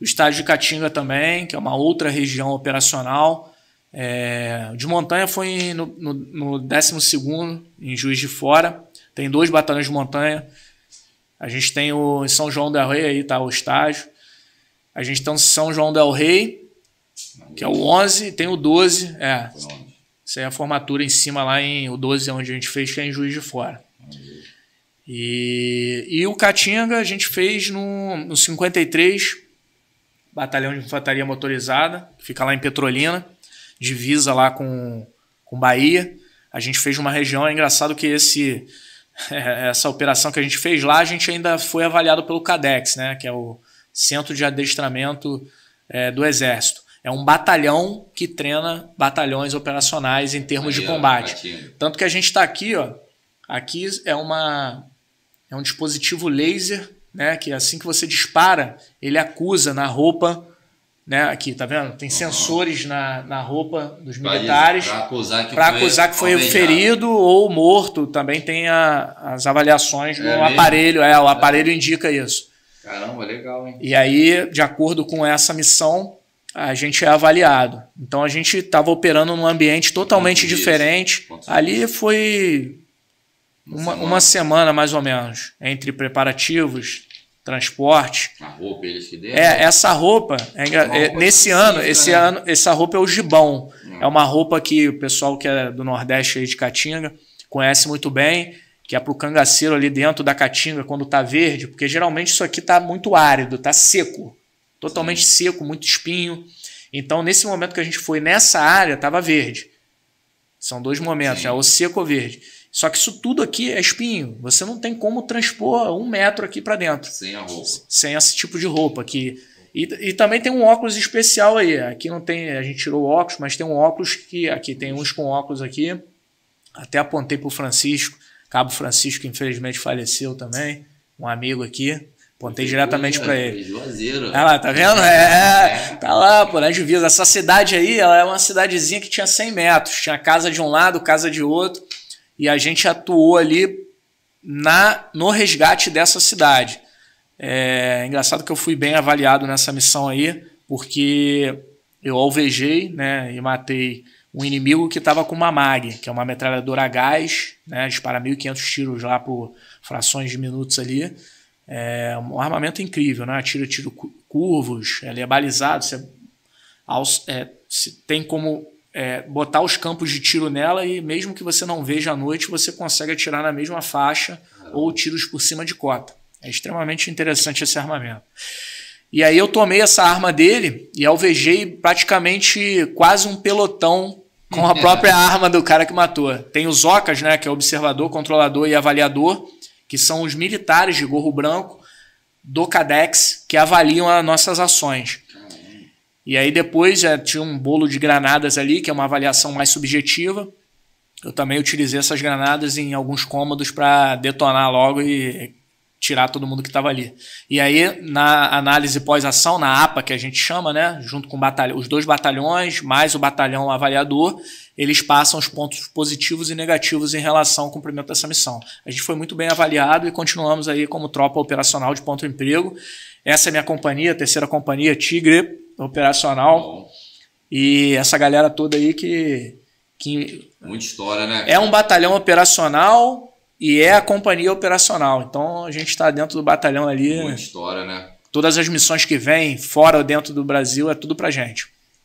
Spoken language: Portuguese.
o estádio de Caatinga também, que é uma outra região operacional. É, de montanha foi no, no, no 12 em Juiz de Fora. Tem dois batalhões de montanha. A gente tem o em São João del Rei, aí tá o estágio. A gente tem o São João del Rei, que é o 11, tem o 12, é. Isso aí é a formatura em cima lá em o 12 é onde a gente fez, que é em Juiz de Fora. E, e o Caatinga a gente fez no, no 53, Batalhão de Infantaria Motorizada, que fica lá em Petrolina, divisa lá com, com Bahia. A gente fez uma região, é engraçado que esse é, essa operação que a gente fez lá, a gente ainda foi avaliado pelo CADEX, né, que é o Centro de Adestramento é, do Exército. É um batalhão que treina batalhões operacionais em termos Aí, de combate. Ó, Tanto que a gente está aqui, ó, aqui é uma é um dispositivo laser né? Que assim que você dispara, ele acusa na roupa, né? Aqui, tá vendo? Tem sensores na, na roupa dos militares para acusar que foi, acusar que foi ferido ou morto. Também tem a, as avaliações do é aparelho. É, o é. aparelho é. indica isso. Caramba, legal, hein? E aí, de acordo com essa missão, a gente é avaliado. Então a gente estava operando num ambiente totalmente diferente. Ali foi uma, uma, semana mais ou menos, entre preparativos, transporte. A roupa eles que deram? É, essa roupa, é, é roupa nesse ano, né? esse né? ano, essa roupa é o gibão. Hum. É uma roupa que o pessoal que é do Nordeste aí de Caatinga conhece muito bem, que é para o cangaceiro ali dentro da caatinga quando tá verde, porque geralmente isso aqui tá muito árido, tá seco, totalmente Sim. seco, muito espinho. Então, nesse momento que a gente foi nessa área, tava verde. São dois momentos, é o seco ou verde. Só que isso tudo aqui é espinho. Você não tem como transpor um metro aqui para dentro. Sem a roupa. Sem esse tipo de roupa aqui. E, e, também tem um óculos especial aí. Aqui não tem, a gente tirou o óculos, mas tem um óculos que aqui tem uns com óculos aqui. Até apontei pro Francisco, Cabo Francisco, infelizmente faleceu também, um amigo aqui. Apontei diretamente para ele. Juazeiro. Ah lá, tá vendo? É, é. tá lá, pô, na né, Essa cidade aí, ela é uma cidadezinha que tinha 100 metros. Tinha casa de um lado, casa de outro e a gente atuou ali na no resgate dessa cidade. É engraçado que eu fui bem avaliado nessa missão aí, porque eu alvejei né, e matei um inimigo que estava com uma MAG, que é uma metralhadora a gás, né, dispara 1.500 tiros lá por frações de minutos ali. É um armamento incrível, né? Atira tiro curvos, ele é balizado, você é, se tem como é, botar os campos de tiro nela e mesmo que você não veja à noite, você consegue atirar na mesma faixa ou tiros por cima de cota. É extremamente interessante esse armamento. E aí eu tomei essa arma dele e alvejei praticamente quase um pelotão com a própria arma do cara que matou. Tem os OCAs, né, que é observador, controlador e avaliador, que são os militares de gorro branco do CADEX que avaliam as nossas ações. E aí depois já tinha um bolo de granadas ali, que é uma avaliação mais subjetiva. Eu também utilizei essas granadas em alguns cômodos para detonar logo e tirar todo mundo que estava ali. E aí, na análise pós-ação, na APA, que a gente chama, né, junto com batalhão, os dois batalhões, mais o batalhão avaliador, eles passam os pontos positivos e negativos em relação ao cumprimento dessa missão. A gente foi muito bem avaliado e continuamos aí como tropa operacional de ponto emprego. Essa é minha companhia, terceira companhia, Tigre Operacional. E essa galera toda aí que... que Muita história, né? É um batalhão operacional e é a companhia operacional. Então a gente está dentro do batalhão ali. Uma história, né? Todas as missões que vêm, fora ou dentro do Brasil, é tudo pra gente.